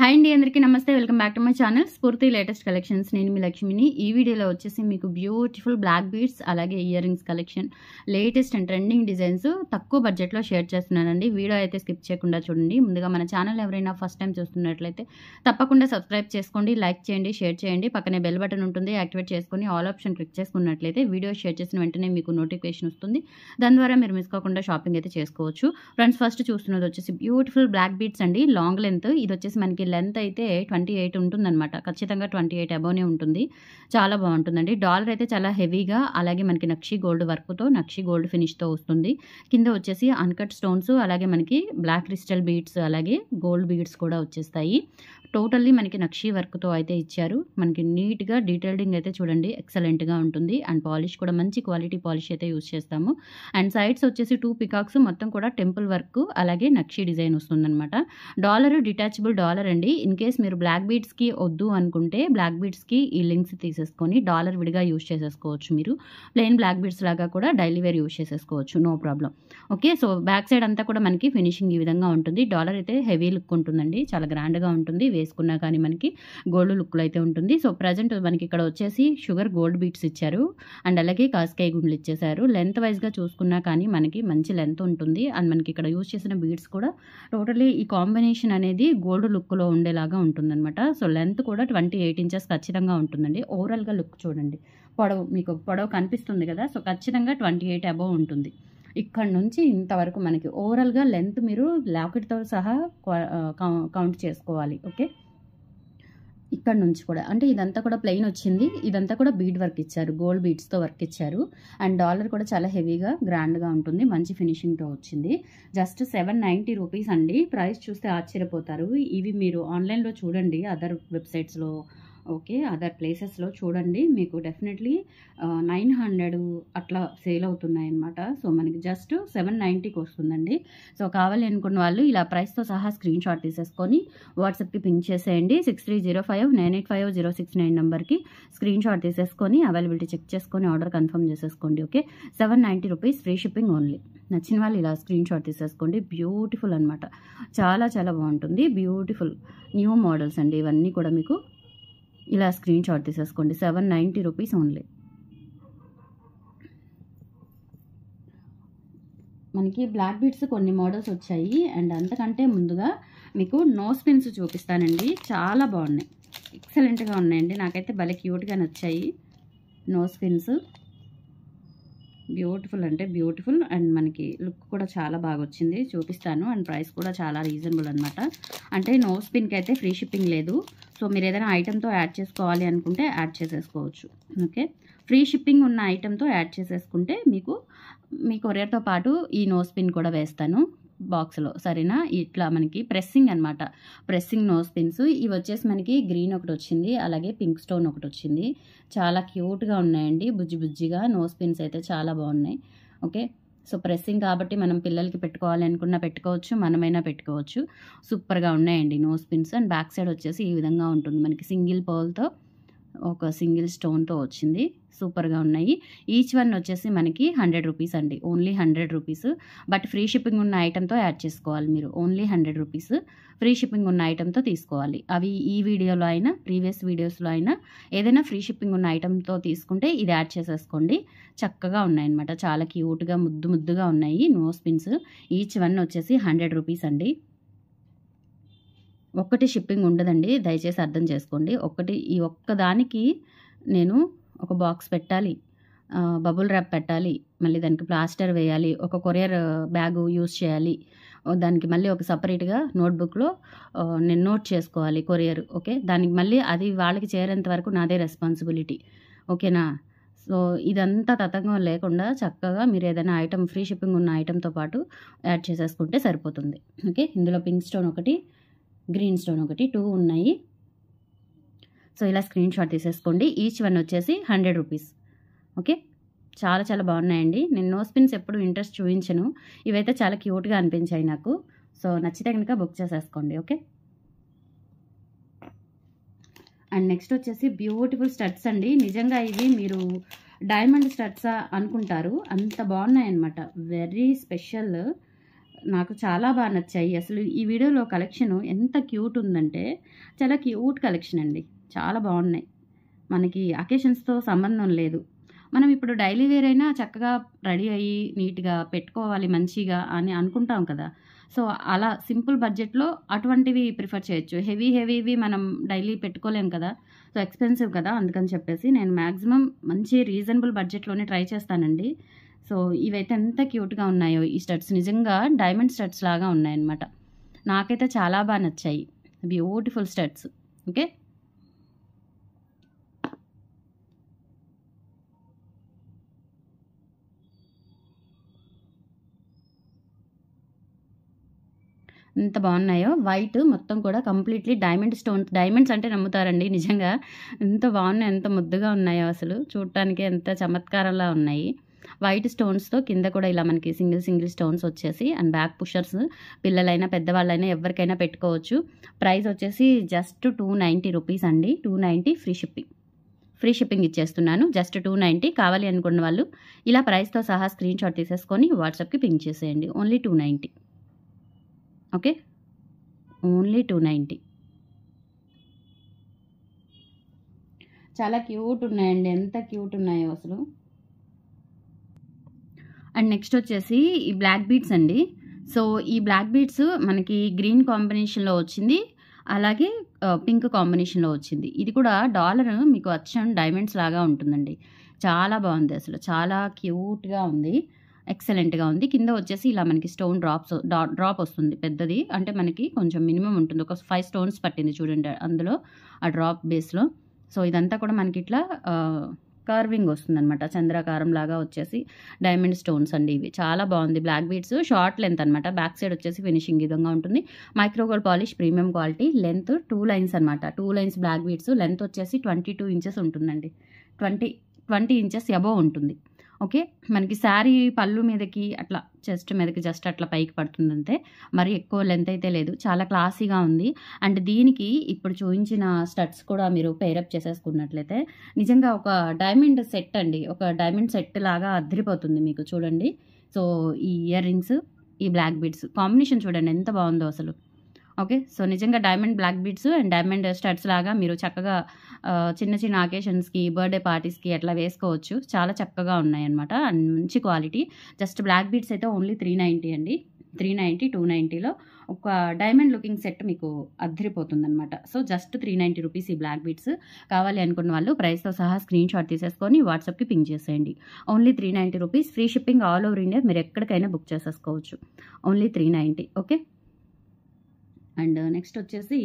hi అండి అందరికీ నమస్తే welcome back to my channel Spoorthi latest collections నేను మీ లక్ష్మిని ఈ వీడియోలో వచ్చేసి మీకు బ్యూటిఫుల్ బ్లాక్ బీడ్స్ అలాగే ear rings collection latest and trending designs తక్కువ బడ్జెట్లో షేర్ చేస్తున్నానండి వీడియో అయితే స్కిప్ చేయకుండా చూడండి ముందుగా మన ఛానల్ ఎవరైనా ఫస్ట్ టైం చూస్తున్నట్లయితే తప్పకుండా సబ్స్క్రైబ్ చేసుకోండి లైక్ చేయండి షేర్ చేయండి పక్కనే బెల్ బటన్ ఉంటుంది యాక్టివేట్ చేసుకుని ఆల్ ఆప్షన్ క్లిక్ చేసుకున్నట్లయితే వీడియో షేర్ చేసిన వెంటనే మీకు నోటిఫికేషన్ వస్తుంది దాని ద్వారా మీరు మిస్ కాకుండా షాపింగ్ అయితే చేసుకోవచ్చు ఫ్రెండ్స్ ఫస్ట్ చూస్తున్నది వచ్చేసి బ్యూటిఫుల్ బ్లాక్ బీడ్స్ అండి లాంగ్ లెంత్ ఇది వచ్చేసి మనకి మనకి లెంత్ అయితే ట్వంటీ ఎయిట్ ఉంటుందన్నమాట ఖచ్చితంగా ట్వంటీ ఎయిట్ అబోనే ఉంటుంది చాలా బాగుంటుందండి డాలర్ అయితే చాలా హెవీగా అలాగే మనకి నక్షి గోల్డ్ వర్క్తో నక్షి గోల్డ్ ఫినిష్తో వస్తుంది కింద వచ్చేసి అన్కట్ స్టోన్స్ అలాగే మనకి బ్లాక్ క్రిస్టల్ బీడ్స్ అలాగే గోల్డ్ బీడ్స్ కూడా వచ్చేస్తాయి టోటల్లీ మనకి నక్షి వర్క్తో అయితే ఇచ్చారు మనకి నీట్గా డీటెయిల్డింగ్ అయితే చూడండి ఎక్సలెంట్గా ఉంటుంది అండ్ పాలిష్ కూడా మంచి క్వాలిటీ పాలిష్ అయితే యూజ్ చేస్తాము అండ్ సైడ్స్ వచ్చేసి టూ పికాక్స్ మొత్తం కూడా టెంపుల్ వర్క్ అలాగే నక్షి డిజైన్ వస్తుందన్నమాట డాలర్ డిటాచబుల్ డాలర్ అండి ఇన్ కేస్ మీరు బ్లాక్ బీడ్స్కి వద్దు అనుకుంటే బ్లాక్ బీడ్స్కి ఈ లింక్స్ తీసేసుకొని డాలర్ విడిగా యూజ్ చేసేసుకోవచ్చు మీరు ప్లెయిన్ బ్లాక్ బీడ్స్ లాగా కూడా డైలీ వేర్ యూజ్ చేసేసుకోవచ్చు no problem okay so back side అంతా కూడా మనకి ఫినిషింగ్ ఈ విధంగా ఉంటుంది డాలర్ అయితే హెవీ లుక్ ఉంటుందండి చాలా గ్రాండ్గా ఉంటుంది వేసుకున్నా కానీ మనకి గోల్డ్ లుక్లో అయితే ఉంటుంది సో ప్రజెంట్ మనకి ఇక్కడ వచ్చేసి షుగర్ గోల్డ్ బీట్స్ ఇచ్చారు అండ్ అలాగే కాస్కాయ గుండ్లు ఇచ్చేసారు లెంత్ వైజ్గా చూసుకున్నా కానీ మనకి మంచి లెంత్ ఉంటుంది అండ్ మనకి ఇక్కడ యూజ్ చేసిన బీడ్స్ కూడా టోటలీ ఈ కాంబినేషన్ అనేది గోల్డ్ లుక్లో ఉండేలాగా ఉంటుందన్నమాట సో లెంత్ కూడా ట్వంటీ ఎయిట్ ఇంచెస్ ఖచ్చితంగా ఉంటుందండి ఓవరాల్గా లుక్ చూడండి పొడవు మీకు పొడవు కనిపిస్తుంది కదా సో ఖచ్చితంగా ట్వంటీ ఎయిట్ అబవ్ ఉంటుంది ఇక్కడ నుంచి ఇంతవరకు మనకి ఓవరాల్గా లెంత్ మీరు లాకెట్తో సహా కౌంట్ చేసుకోవాలి ఓకే ఇక్కడ నుంచి కూడా అంటే ఇదంతా కూడా ప్లెయిన్ వచ్చింది ఇదంతా కూడా బీడ్ వర్క్ ఇచ్చారు గోల్డ్ బీడ్స్తో వర్క్ ఇచ్చారు అండ్ డాలర్ కూడా చాలా హెవీగా గ్రాండ్గా ఉంటుంది మంచి ఫినిషింగ్తో వచ్చింది జస్ట్ సెవెన్ నైంటీ రూపీస్ అండి ప్రైస్ చూస్తే ఆశ్చర్యపోతారు ఇవి మీరు ఆన్లైన్లో చూడండి అదర్ వెబ్సైట్స్లో ఓకే అదర్ ప్లేసెస్లో చూడండి మీకు డెఫినెట్లీ నైన్ హండ్రెడ్ అట్లా సేల్ అవుతున్నాయి అనమాట సో మనకి జస్ట్ సెవెన్ నైంటీకి వస్తుందండి సో కావాలి అనుకున్న వాళ్ళు ఇలా ప్రైస్తో సహా స్క్రీన్ షాట్ తీసేసుకొని వాట్సాప్కి పింక్ చేసేయండి six three zero five nine eight five zero six nine నెంబర్కి స్క్రీన్ షాట్ తీసేసుకొని అవైలబిలిటీ చెక్ చేసుకొని ఆర్డర్ కన్ఫర్మ్ చేసేసుకోండి okay seven ninety rupees free shipping only నచ్చిన వాళ్ళు ఇలా స్క్రీన్ షాట్ తీసేసుకోండి బ్యూటిఫుల్ అనమాట చాలా చాలా బాగుంటుంది బ్యూటిఫుల్ న్యూ మోడల్స్ అండి ఇవన్నీ కూడా మీకు ఇలా స్క్రీన్ షాట్ తీసేసుకోండి సెవెన్ నైంటీ రూపీస్ ఓన్లీ మనకి బ్లాక్ బీట్స్ కొన్ని మోడల్స్ వచ్చాయి అండ్ అంతకంటే ముందుగా మీకు నోస్ పిన్స్ చూపిస్తానండి చాలా బాగున్నాయి ఎక్సలెంట్గా ఉన్నాయండి నాకైతే భలే క్యూట్గా నచ్చాయి నోస్ పిన్స్ బ్యూటిఫుల్ అంటే బ్యూటిఫుల్ అండ్ మనకి లుక్ కూడా చాలా బాగా వచ్చింది చూపిస్తాను అండ్ ప్రైస్ కూడా చాలా రీజనబుల్ అనమాట అంటే నోస్ పిన్కి అయితే ఫ్రీ షిప్పింగ్ లేదు సో మీరు ఏదైనా ఐటెంతో యాడ్ చేసుకోవాలి అనుకుంటే యాడ్ చేసేసుకోవచ్చు ఓకే ఫ్రీ షిప్పింగ్ ఉన్న ఐటెంతో యాడ్ చేసేసుకుంటే మీకు మీ కొరియర్తో పాటు ఈ నోస్ పిన్ కూడా వేస్తాను బాక్స్లో సరేనా ఇట్లా మనకి ప్రెస్సింగ్ అనమాట ప్రెస్సింగ్ నోస్ పిన్స్ ఇవి వచ్చేసి మనకి గ్రీన్ ఒకటి వచ్చింది అలాగే పింక్ స్టోన్ ఒకటి వచ్చింది చాలా క్యూట్గా ఉన్నాయండి బుజ్జి బుజ్జిగా నోస్ పిన్స్ అయితే చాలా బాగున్నాయి ఓకే సో ప్రెస్సింగ్ కాబట్టి మనం పిల్లలకి పెట్టుకోవాలి అనుకున్నా పెట్టుకోవచ్చు మనమైనా పెట్టుకోవచ్చు సూపర్గా ఉన్నాయండి nose pins and back side వచ్చేసి ఈ విధంగా ఉంటుంది మనకి సింగిల్ పోల్తో ఒక సింగిల్ స్టోన్తో వచ్చింది సూపర్గా ఉన్నాయి ఈచ్ వన్ వచ్చేసి మనకి హండ్రెడ్ రూపీస్ అండి only hundred rupees but free shipping ఉన్న ఐటెంతో యాడ్ చేసుకోవాలి మీరు only hundred rupees free shipping ఉన్న ఐటెంతో తీసుకోవాలి అవి ఈ వీడియోలో అయినా ప్రీవియస్ వీడియోస్లో అయినా ఏదైనా ఫ్రీ షిప్పింగ్ ఉన్న ఐటెంతో తీసుకుంటే ఇది యాడ్ చేసేసుకోండి చక్కగా ఉన్నాయన్నమాట చాలా క్యూట్గా ముద్దు ముద్దుగా ఉన్నాయి నో స్పిన్స్ ఈచ్ వన్ వచ్చేసి హండ్రెడ్ రూపీస్ అండి ఒక్కటి షిప్పింగ్ ఉండదండి దయచేసి అర్థం చేసుకోండి ఒక్కటి ఈ ఒక్కదానికి నేను ఒక బాక్స్ పెట్టాలి బబుల్ ర్యాప్ పెట్టాలి మళ్ళీ దానికి ప్లాస్టర్ వేయాలి ఒక కొరియర్ బ్యాగు యూజ్ చేయాలి దానికి మళ్ళీ ఒక సపరేట్గా నోట్బుక్లో నేను నోట్ చేసుకోవాలి కొరియర్ ఓకే దానికి మళ్ళీ అది వాళ్ళకి చేరేంత వరకు నాదే రెస్పాన్సిబిలిటీ ఓకేనా సో ఇదంతా తతంగం లేకుండా చక్కగా మీరు ఏదైనా ఐటమ్ ఫ్రీ షిప్పింగ్ ఉన్న ఐటెంతో పాటు యాడ్ చేసేసుకుంటే సరిపోతుంది ఓకే ఇందులో పింక్ స్టోన్ ఒకటి గ్రీన్ స్టోన్ ఒకటి టూ ఉన్నాయి సో ఇలా స్క్రీన్ షాట్ తీసేసుకోండి ఈచ్ వన్ వచ్చేసి హండ్రెడ్ రూపీస్ ఓకే చాలా చాలా బాగున్నాయండి నేను నో స్పిన్స్ ఎప్పుడు ఇంట్రెస్ట్ చూపించను ఇవైతే చాలా క్యూట్గా అనిపించాయి నాకు సో నచ్చితే కనుక బుక్ చేసేసుకోండి ఓకే అండ్ నెక్స్ట్ వచ్చేసి బ్యూటిఫుల్ స్టడ్స్ అండి నిజంగా ఇవి మీరు డైమండ్ స్టడ్సా అనుకుంటారు అంత బాగున్నాయి అనమాట వెరీ స్పెషల్ నాకు చాలా బాగా నచ్చాయి అసలు ఈ వీడియోలో కలెక్షన్ ఎంత క్యూట్ ఉందంటే చాలా క్యూట్ కలెక్షన్ అండి చాలా బాగున్నాయి మనకి అకేషన్స్తో సంబంధం లేదు మనం ఇప్పుడు డైలీ వేర్ అయినా చక్కగా రెడీ అయ్యి నీట్గా పెట్టుకోవాలి మంచిగా అని అనుకుంటాం కదా సో అలా సింపుల్ బడ్జెట్లో అటువంటివి ప్రిఫర్ చేయొచ్చు హెవీ హెవీవి మనం డైలీ పెట్టుకోలేం కదా సో ఎక్స్పెన్సివ్ కదా అందుకని చెప్పేసి నేను మ్యాక్సిమం మంచి రీజనబుల్ బడ్జెట్లోనే ట్రై చేస్తానండి సో ఇవైతే ఎంత క్యూట్గా ఉన్నాయో ఈ స్టడ్స్ నిజంగా డైమండ్ స్టడ్స్ లాగా ఉన్నాయన్నమాట నాకైతే చాలా బాగా నచ్చాయి బ్యూటిఫుల్ స్టడ్స్ ఓకే ఎంత బాగున్నాయో వైట్ మొత్తం కూడా కంప్లీట్లీ డైమండ్ స్టోన్స్ డైమండ్స్ అంటే నమ్ముతారండి నిజంగా ఎంత బాగున్నాయి ఎంత ముద్దుగా ఉన్నాయో అసలు చూడటానికి ఎంత చమత్కారంలా ఉన్నాయి వైట్ స్టోన్స్తో కింద కూడా ఇలా మనకి సింగిల్ సింగిల్ స్టోన్స్ వచ్చేసి అండ్ బ్యాక్ పుషర్స్ పిల్లలైనా పెద్దవాళ్ళైనా ఎవరికైనా పెట్టుకోవచ్చు ప్రైస్ వచ్చేసి జస్ట్ టూ నైంటీ రూపీస్ అండి two ninety free shipping free shipping ఇచ్చేస్తున్నాను జస్ట్ టూ నైంటీ కావాలి అనుకున్న వాళ్ళు ఇలా ప్రైస్తో సహా స్క్రీన్ షాట్ తీసేసుకొని వాట్సాప్కి పింక్ చేసేయండి only two ninety okay only two ninety చాలా క్యూట్ ఉన్నాయండి ఎంత క్యూట్ ఉన్నాయో అసలు అండ్ నెక్స్ట్ వచ్చేసి ఈ బ్లాక్ బీట్స్ అండి సో ఈ బ్లాక్ బీట్స్ మనకి గ్రీన్ కాంబినేషన్లో వచ్చింది అలాగే పింక్ కాంబినేషన్లో వచ్చింది ఇది కూడా డాలర్ మీకు అచ్చం డైమండ్స్ లాగా ఉంటుందండి చాలా బాగుంది అసలు చాలా క్యూట్గా ఉంది ఎక్సలెంట్గా ఉంది కింద వచ్చేసి ఇలా మనకి స్టోన్ డ్రాప్స్ డ్రాప్ వస్తుంది పెద్దది అంటే మనకి కొంచెం మినిమం ఉంటుంది ఒక ఫైవ్ స్టోన్స్ పట్టింది చూడండి అందులో ఆ డ్రాప్ బేస్లో సో ఇదంతా కూడా మనకి ఇట్లా కార్వింగ్ అనమాట చంద్రాకారం లాగా వచ్చేసి డైమండ్ స్టోన్స్ అండి ఇవి చాలా బాగుంది బ్లాక్ బీడ్స్ షార్ట్ లెంత్ అనమాట బ్యాక్ సైడ్ వచ్చేసి ఫినిషింగ్ విధంగా ఉంటుంది micro gold polish premium quality length two lines అనమాట two lines black beads length వచ్చేసి ట్వంటీ టూ ఇంచెస్ ఉంటుందండి ట్వంటీ ట్వంటీ ఇంచెస్ ఎబో ఉంటుంది ఓకే మనకి శారీ పళ్ళు మీదకి అట్లా చెస్ట్ మీదకి జస్ట్ అట్లా పైకి పడుతుంది అంతే మరి ఎక్కువ లెంత్ అయితే లేదు చాలా క్లాసీగా ఉంది అండ్ దీనికి ఇప్పుడు చూపించిన స్టడ్స్ కూడా మీరు పేరప్ చేసేసుకున్నట్లయితే నిజంగా ఒక డైమండ్ సెట్ అండి ఒక డైమండ్ సెట్ లాగా అదిరిపోతుంది మీకు చూడండి సో ఈ ఇయర్ రింగ్స్ ఈ బ్లాక్ బీడ్స్ కాంబినేషన్ చూడండి ఎంత బాగుందో అసలు ఓకే సో నిజంగా diamond black beads and diamond studs లాగా మీరు చక్కగా చిన్న చిన్న ఆకేషన్స్కి బర్త్డే పార్టీస్కి అట్లా వేసుకోవచ్చు చాలా చక్కగా ఉన్నాయన్నమాట అండ్ మంచి క్వాలిటీ జస్ట్ బ్లాక్ బీడ్స్ అయితే ఓన్లీ త్రీ నైంటీ అండి త్రీ నైంటీ టూ నైంటీలో ఒక డైమండ్ లుకింగ్ సెట్ మీకు అద్దరిపోతుంది అనమాట so just three ninety rupees ఈ బ్లాక్ బీట్స్ కావాలి అనుకున్న వాళ్ళు ప్రైస్తో సహా స్క్రీన్ షాట్ తీసేసుకొని వాట్సాప్కి పింక్ చేసేయండి only three ninety rupees free shipping all over India మీరు ఎక్కడికైనా బుక్ చేసేసుకోవచ్చు only three ninety okay and next వచ్చేసి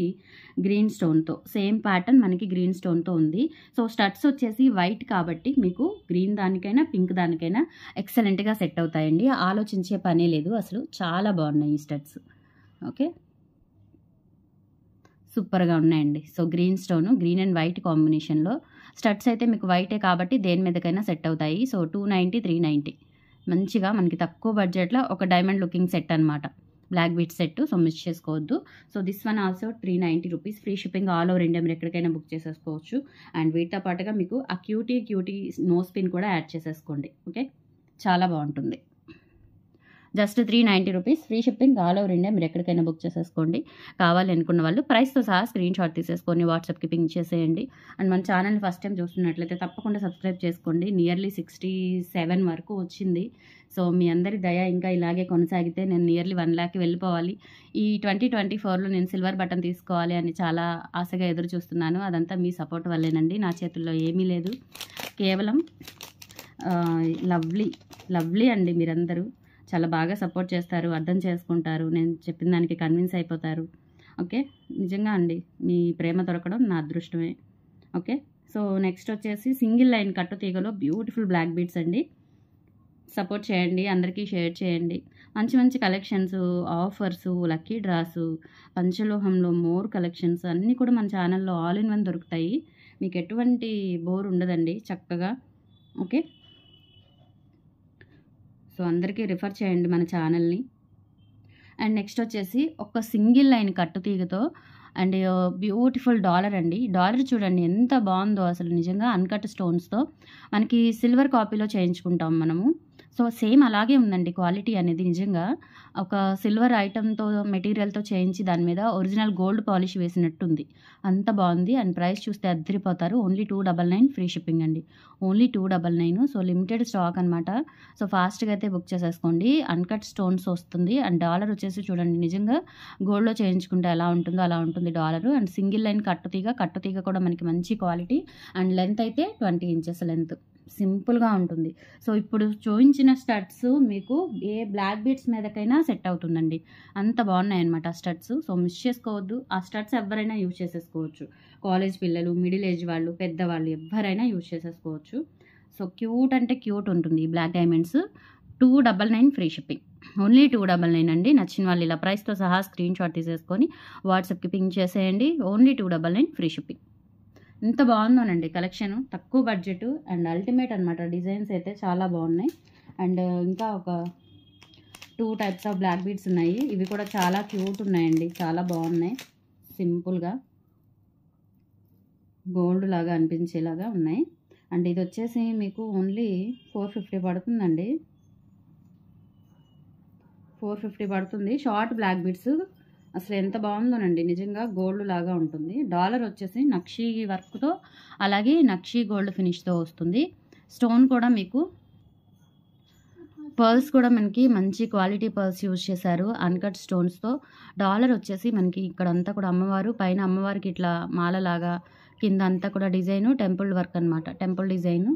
గ్రీన్ స్టోన్తో సేమ్ ప్యాటర్న్ మనకి గ్రీన్ స్టోన్తో ఉంది సో స్టడ్స్ వచ్చేసి వైట్ కాబట్టి మీకు గ్రీన్ దానికైనా పింక్ దానికైనా ఎక్సలెంట్గా సెట్ అవుతాయండి ఆలోచించే పనే లేదు అసలు చాలా బాగున్నాయి ఈ స్టడ్స్ ఓకే సూపర్గా ఉన్నాయండి so green stone green and white కాంబినేషన్లో స్టడ్స్ అయితే మీకు వైటే కాబట్టి దేని మీదకైనా సెట్ అవుతాయి so two ninety three ninety మంచిగా మనకి తక్కువ బడ్జెట్లో ఒక డైమండ్ లుకింగ్ సెట్ అనమాట black bead set so miss చేసుకోవద్దు so this one also three ninety rupees free shipping all over India మీరు ఎక్కడికైనా బుక్ చేసేసుకోవచ్చు అండ్ వీటితో పాటుగా మీకు ఆ క్యూటీ క్యూటీ నో స్పిన్ కూడా యాడ్ చేసేసుకోండి ఓకే చాలా బాగుంటుంది just three ninety rupees free shipping all over India మీరు ఎక్కడికైనా బుక్ చేసేసుకోండి కావాలి అనుకున్న వాళ్ళు ప్రైస్తో సహా స్క్రీన్ షాట్ తీసేసుకొని వాట్సాప్కి పింక్ చేసేయండి అండ్ మన ఛానల్ని ఫస్ట్ టైం చూస్తున్నట్లయితే తప్పకుండా సబ్స్క్రైబ్ చేసుకోండి నియర్లీ సిక్స్టీ సెవెన్ వరకు వచ్చింది సో మీ అందరి దయ ఇంకా ఇలాగే కొనసాగితే నేను నియర్లీ వన్ ల్యాక్కి వెళ్ళిపోవాలి ఈ ట్వంటీ ట్వంటీ ఫోర్లో నేను సిల్వర్ బటన్ తీసుకోవాలి అని చాలా ఆశగా ఎదురు చూస్తున్నాను అదంతా మీ సపోర్ట్ వల్లేనండి నా చేతుల్లో ఏమీ లేదు కేవలం లవ్లీ లవ్లీ అండి మీరందరూ చాలా బాగా సపోర్ట్ చేస్తారు అర్థం చేసుకుంటారు నేను చెప్పిన దానికి కన్విన్స్ అయిపోతారు ఓకే నిజంగా అండి మీ ప్రేమ దొరకడం నా అదృష్టమే ఓకే సో నెక్స్ట్ వచ్చేసి సింగిల్ లైన్ కట్టు తీగలో బ్యూటిఫుల్ బ్లాక్ బీట్స్ అండి సపోర్ట్ చేయండి అందరికీ షేర్ చేయండి మంచి మంచి కలెక్షన్స్ ఆఫర్స్ లక్కీ డ్రాస్ పంచలోహంలో మోర్ కలెక్షన్స్ అన్నీ కూడా మన ఛానల్లో ఆల్ ఇన్ వన్ దొరుకుతాయి మీకు ఎటువంటి బోర్ ఉండదండి చక్కగా ఓకే సో అందరికీ రిఫర్ చేయండి మన ఛానల్ని అండ్ నెక్స్ట్ వచ్చేసి ఒక సింగిల్ లైన్ కట్టు తీగతో అండ్ బ్యూటిఫుల్ డాలర్ అండి డాలర్ చూడండి ఎంత బాగుందో అసలు నిజంగా అన్కట్ స్టోన్స్తో మనకి సిల్వర్ కాపీలో చేయించుకుంటాం మనము సో సేమ్ అలాగే ఉందండి క్వాలిటీ అనేది నిజంగా ఒక సిల్వర్ ఐటమ్తో మెటీరియల్తో చేయించి దాని మీద ఒరిజినల్ గోల్డ్ పాలిష్ వేసినట్టుంది అంత బాగుంది అండ్ ప్రైస్ చూస్తే అద్దరిపోతారు only two double nine free shipping అండి only two double nine so limited stock అనమాట సో ఫాస్ట్గా అయితే బుక్ చేసేసుకోండి అన్కట్ స్టోన్స్ వస్తుంది అండ్ డాలర్ వచ్చేసి చూడండి నిజంగా గోల్డ్లో చేయించుకుంటే ఎలా ఉంటుందో అలా ఉంటుంది డాలరు అండ్ సింగిల్ లైన్ కట్టుతీగ కట్టుతీగ కూడా మనకి మంచి క్వాలిటీ అండ్ లెంత్ అయితే ట్వంటీ ఇంచెస్ లెంత్ సింపుల్గా ఉంటుంది సో ఇప్పుడు చూపించిన స్టడ్స్ మీకు ఏ బ్లాక్ బీట్స్ మీదకైనా సెట్ అవుతుందండి అంత బాగున్నాయి అనమాట ఆ స్టడ్స్ సో మిస్ చేసుకోవద్దు ఆ స్టడ్స్ ఎవరైనా యూజ్ చేసేసుకోవచ్చు కాలేజ్ పిల్లలు మిడిల్ ఏజ్ వాళ్ళు పెద్దవాళ్ళు ఎవరైనా యూజ్ చేసేసుకోవచ్చు సో క్యూట్ అంటే క్యూట్ ఉంటుంది ఈ black diamonds two double nine free shipping only two double nine అండి నచ్చిన వాళ్ళు ఇలా ప్రైస్తో సహా స్క్రీన్ షాట్ తీసేసుకొని వాట్సాప్కి పింక్ చేసేయండి only two double nine free shipping ఇంత బాగుందోనండి కలెక్షన్ తక్కువ బడ్జెట్ అండ్ అల్టిమేట్ అనమాట డిజైన్స్ అయితే చాలా బాగున్నాయి అండ్ ఇంకా ఒక two types of black beads ఉన్నాయి ఇవి కూడా చాలా క్యూట్ ఉన్నాయండి చాలా బాగున్నాయి సింపుల్గా గోల్డ్ లాగా అనిపించేలాగా ఉన్నాయి అండ్ ఇది వచ్చేసి మీకు ఓన్లీ ఫోర్ ఫిఫ్టీ పడుతుందండి ఫోర్ ఫిఫ్టీ పడుతుంది షార్ట్ బ్లాక్ బీడ్స్ అసలు ఎంత బాగుందోనండి నిజంగా గోల్డ్ లాగా ఉంటుంది డాలర్ వచ్చేసి నక్షీ వర్క్తో అలాగే నక్షీ గోల్డ్ ఫినిష్తో వస్తుంది స్టోన్ కూడా మీకు పర్ల్స్ కూడా మనకి మంచి క్వాలిటీ పర్ల్స్ యూజ్ చేశారు అన్కట్ స్టోన్స్తో డాలర్ వచ్చేసి మనకి ఇక్కడంతా కూడా అమ్మవారు పైన అమ్మవారికి ఇట్లా మాలలాగా కింద అంతా కూడా డిజైను టెంపుల్ వర్క్ అనమాట టెంపుల్ డిజైను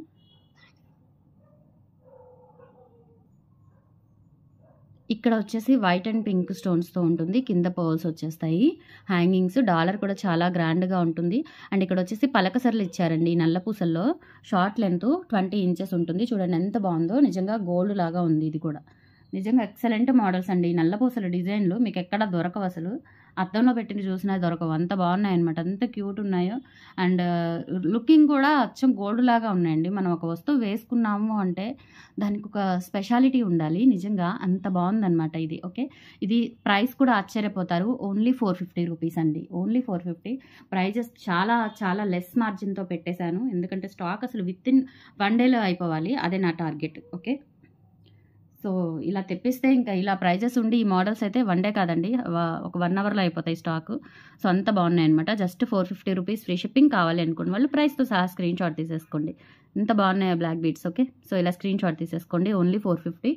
ఇక్కడ వచ్చేసి వైట్ అండ్ పింక్ స్టోన్స్తో ఉంటుంది కింద పోల్స్ వచ్చేస్తాయి హ్యాంగింగ్స్ డాలర్ కూడా చాలా గ్రాండ్గా ఉంటుంది అండ్ ఇక్కడ వచ్చేసి పలకసరలు ఇచ్చారండి నల్ల పూసల్లో షార్ట్ లెంత్ ట్వంటీ ఇంచెస్ ఉంటుంది చూడండి ఎంత బాగుందో నిజంగా గోల్డ్ లాగా ఉంది ఇది కూడా నిజంగా ఎక్సలెంట్ మోడల్స్ అండి నల్ల పూసల డిజైన్లు మీకు ఎక్కడ దొరకవు అసలు అద్దంలో పెట్టిన చూసినా దొరకవు అంత బాగున్నాయి అనమాట అంత క్యూట్ ఉన్నాయో అండ్ లుకింగ్ కూడా అచ్చం గోల్డ్ లాగా ఉన్నాయండి మనం ఒక వస్తువు వేసుకున్నాము అంటే దానికి ఒక స్పెషాలిటీ ఉండాలి నిజంగా అంత బాగుందనమాట ఇది ఓకే ఇది ప్రైస్ కూడా ఆశ్చర్యపోతారు ఓన్లీ ఫోర్ ఫిఫ్టీ రూపీస్ అండి ఓన్లీ ఫోర్ ఫిఫ్టీ ప్రైజెస్ చాలా చాలా లెస్ మార్జిన్తో పెట్టేశాను ఎందుకంటే స్టాక్ అసలు విత్ ఇన్ వన్ డేలో అయిపోవాలి అదే నా టార్గెట్ ఓకే సో ఇలా తెప్పిస్తే ఇంకా ఇలా ప్రైజెస్ ఉండి ఈ మోడల్స్ అయితే వన్ డే కాదండి ఒక వన్ అవర్లో అయిపోతాయి స్టాక్ సో అంత బాగున్నాయి అనమాట just four fifty rupees free shipping కావాలి అనుకున్న వాళ్ళు ప్రైస్తో సహా స్క్రీన్ షాట్ తీసేసుకోండి ఇంత బాగున్నాయి బ్లాక్ బీట్స్ ఓకే సో ఇలా స్క్రీన్ షాట్ తీసేసుకోండి only four fifty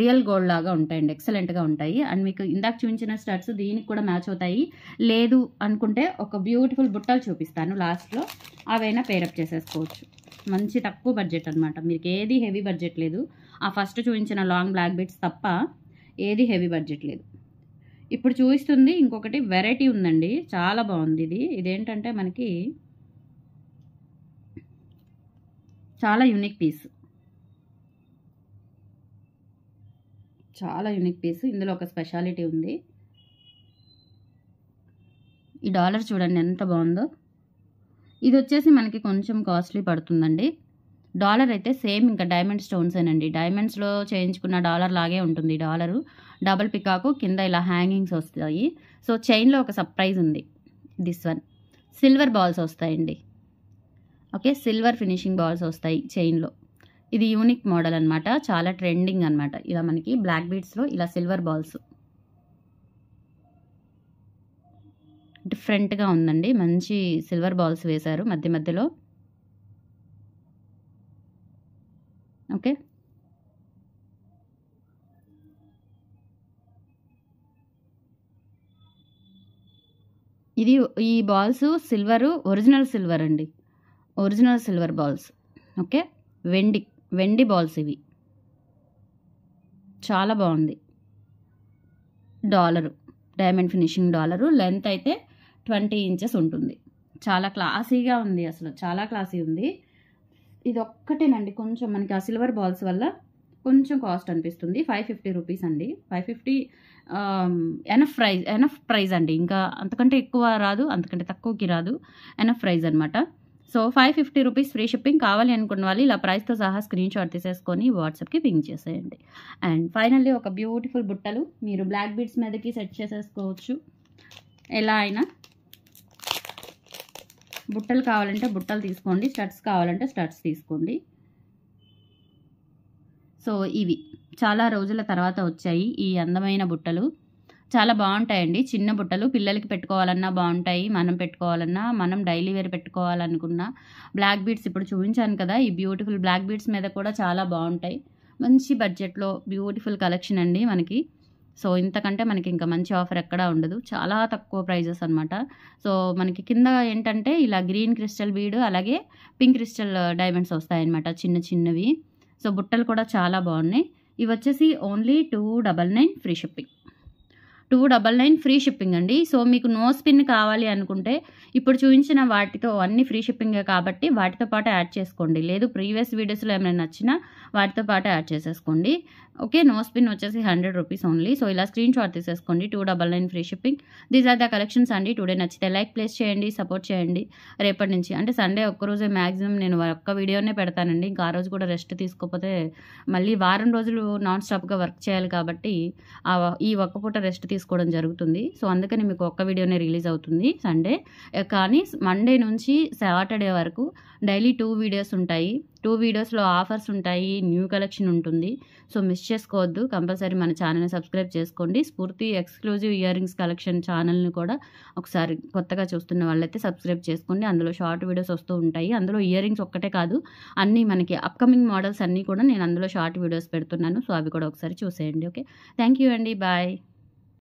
real gold లాగా ఉంటాయండి ఎక్సలెంట్గా ఉంటాయి అండ్ మీకు ఇందాక చూపించిన స్టార్ట్స్ దీనికి కూడా మ్యాచ్ అవుతాయి లేదు అనుకుంటే ఒక బ్యూటిఫుల్ బుట్టలు చూపిస్తాను లాస్ట్లో అవైనా పేరప్ చేసేసుకోవచ్చు మంచి తక్కువ బడ్జెట్ అనమాట మీకు ఏది హెవీ బడ్జెట్ లేదు ఆ ఫస్ట్ చూపించిన లాంగ్ బ్లాక్ బీట్స్ తప్ప ఏది హెవీ బడ్జెట్ లేదు ఇప్పుడు చూపిస్తుంది ఇంకొకటి వెరైటీ ఉందండి చాలా బాగుంది ఇది ఇదేంటంటే మనకి చాలా యూనిక్ పీస్ చాలా యూనిక్ పీస్ ఇందులో ఒక స్పెషాలిటీ ఉంది ఈ డాలర్ చూడండి ఎంత బాగుందో ఇది వచ్చేసి మనకి కొంచెం కాస్ట్లీ పడుతుందండి డాలర్ అయితే సేమ్ ఇంకా డైమండ్ స్టోన్సేనండి డైమండ్స్లో చేయించుకున్న డాలర్ లాగే ఉంటుంది డాలరు డబల్ పికాకు కింద ఇలా హ్యాంగింగ్స్ వస్తాయి సో చైన్లో ఒక సర్ప్రైజ్ ఉంది దిస్ వన్ సిల్వర్ బాల్స్ వస్తాయండి ఓకే సిల్వర్ ఫినిషింగ్ బాల్స్ వస్తాయి చైన్లో ఇది యూనిక్ మోడల్ అనమాట చాలా ట్రెండింగ్ అనమాట ఇలా మనకి బ్లాక్ బీట్స్లో ఇలా సిల్వర్ బాల్స్ డిఫరెంట్గా ఉందండి మంచి సిల్వర్ బాల్స్ వేశారు మధ్య మధ్యలో ఓకే ఇది ఈ బాల్స్ సిల్వర్ ఒరిజినల్ సిల్వర్ అండి ఒరిజినల్ సిల్వర్ బాల్స్ ఓకే వెండి వెండి బాల్స్ ఇవి చాలా బాగుంది dollar diamond finishing dollar length అయితే ట్వంటీ ఇంచెస్ ఉంటుంది చాలా క్లాసీగా ఉంది అసలు చాలా క్లాసీ ఉంది ఇది ఒక్కటేనండి కొంచెం మనకి ఆ సిల్వర్ బాల్స్ వల్ల కొంచెం కాస్ట్ అనిపిస్తుంది ఫైవ్ ఫిఫ్టీ రూపీస్ అండి five fifty enough price enough price అండి ఇంకా అంతకంటే ఎక్కువ రాదు అంతకంటే తక్కువకి రాదు ఎనఫ్ ప్రైజ్ అనమాట so five fifty rupees free shipping కావాలి అనుకున్న వాళ్ళు ఇలా ప్రైస్తో సహా స్క్రీన్ షాట్ తీసేసుకొని వాట్సాప్కి పింక్ చేసేయండి అండ్ ఫైనల్లీ ఒక బ్యూటిఫుల్ బుట్టలు మీరు బ్లాక్ బీడ్స్ మీదకి సెట్ చేసేసుకోవచ్చు ఎలా అయినా బుట్టలు కావాలంటే బుట్టలు తీసుకోండి స్టడ్స్ కావాలంటే స్టడ్స్ తీసుకోండి సో ఇవి చాలా రోజుల తర్వాత వచ్చాయి ఈ అందమైన బుట్టలు చాలా బాగుంటాయండి చిన్న బుట్టలు పిల్లలకి పెట్టుకోవాలన్నా బాగుంటాయి మనం పెట్టుకోవాలన్నా మనం డైలీ వేర్ పెట్టుకోవాలనుకున్నా బ్లాక్ బీడ్స్ ఇప్పుడు చూపించాను కదా ఈ బ్యూటిఫుల్ బ్లాక్ బీడ్స్ మీద కూడా చాలా బాగుంటాయి మంచి బడ్జెట్లో బ్యూటిఫుల్ కలెక్షన్ అండి మనకి సో ఇంతకంటే మనకి ఇంకా మంచి ఆఫర్ ఎక్కడా ఉండదు చాలా తక్కువ ప్రైజెస్ అనమాట సో మనకి కింద ఏంటంటే ఇలా గ్రీన్ క్రిస్టల్ బీడు అలాగే పింక్ క్రిస్టల్ డైమండ్స్ వస్తాయన్నమాట చిన్న చిన్నవి సో బుట్టలు కూడా చాలా బాగున్నాయి ఇవి వచ్చేసి only two double nine free shipping two double nine free shipping అండి సో మీకు నో స్పిన్ కావాలి అనుకుంటే ఇప్పుడు చూపించిన వాటితో అన్ని ఫ్రీ షిప్పింగే కాబట్టి వాటితో పాటు యాడ్ చేసుకోండి లేదు ప్రీవియస్ వీడియోస్లో ఏమైనా నచ్చినా వాటితో పాటు యాడ్ చేసేసుకోండి ఓకే నోస్ స్పిన్ వచ్చేసి హండ్రెడ్ రూపీస్ ఓన్లీ సో ఇలా స్క్రీన్ షాట్ తీసేసుకోండి two double nine free shipping these are the collections అండి టుడే నచ్చితే లైక్ ప్లేస్ చేయండి సపోర్ట్ చేయండి రేపటి నుంచి అంటే సండే ఒక్కరోజే మ్యాక్సిమం నేను ఒక్క వీడియోనే పెడతానండి ఇంకా ఆ రోజు కూడా రెస్ట్ తీసుకోకపోతే మళ్ళీ వారం రోజులు నాన్ స్టాప్గా వర్క్ చేయాలి కాబట్టి ఈ ఒక్క పూట రెస్ట్ తీసుకోవడం జరుగుతుంది సో అందుకని మీకు ఒక్క వీడియోనే రిలీజ్ అవుతుంది సండే కానీ మండే నుంచి సాటర్డే వరకు డైలీ టూ వీడియోస్ ఉంటాయి టూ వీడియోస్లో ఆఫర్స్ ఉంటాయి న్యూ కలెక్షన్ ఉంటుంది సో మిస్ చేసుకోవద్దు కంపల్సరీ మన ఛానల్ని సబ్స్క్రైబ్ చేసుకోండి స్ఫూర్తి ఎక్స్క్లూజివ్ ఇయర్ రింగ్స్ కలెక్షన్ ఛానల్ని కూడా ఒకసారి కొత్తగా చూస్తున్న వాళ్ళైతే సబ్స్క్రైబ్ చేసుకోండి అందులో షార్ట్ వీడియోస్ వస్తూ ఉంటాయి అందులో ఇయర్ రింగ్స్ ఒక్కటే కాదు అన్నీ మనకి అప్కమింగ్ మోడల్స్ అన్నీ కూడా నేను అందులో షార్ట్ వీడియోస్ పెడుతున్నాను సో అవి కూడా ఒకసారి చూసేయండి ఓకే థ్యాంక్ యూ అండి బాయ్